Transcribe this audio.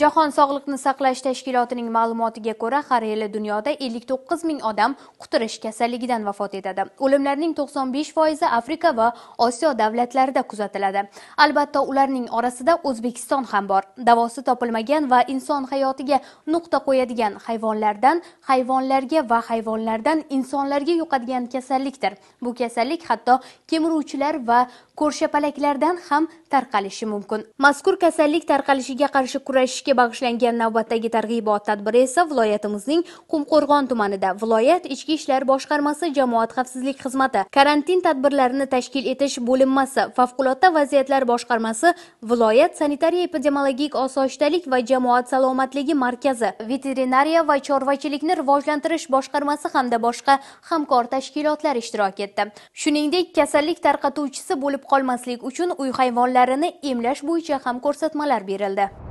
Jahon sog'liqni saqlash tashkilotining ma'lumotiga ko'ra, har yili dunyoda 59 ming odam quturish kasalligidan vafot etadi. O'limlarning 95% Afrika va Osiyo davlatlarida kuzatiladi. Albatta, ularning orasida O'zbekiston ham bor. Davosi topilmagan va inson hayotiga nuqta qo'yadigan hayvonlardan hayvonlarga va hayvonlardan insonlarga yuqadigan kasallikdir. Bu kasallik hatto kemiruvchilar va ko'rshapalaklardan ham tarqalishi mumkin. Mazkur kasallik tarqalishiga qarshi kurash o'qitishga bag'ishlangan navbatdagi targ'ibot tadbiri esa viloyatimizning qumqo'rg'on tumanida viloyat ichki ishlar boshqarmasi jamoat xavfsizlik xizmati karantin tadbirlarini tashkil etish bo'linmasi favqulodda vaziyatlar boshqarmasi viloyat sanitariya epidemiologik osoyishtalik va jamoat salomatligi markazi veterinariya va chorvachilikni rivojlantirish boshqarmasi hamda boshqa hamkor tashkilotlar ishtirok etdi shuningdek kasallik tarqatuvchisi bo'lib qolmaslik uchun uy hayvonlarini emlash bo'yicha ham ko'rsatmalar berildi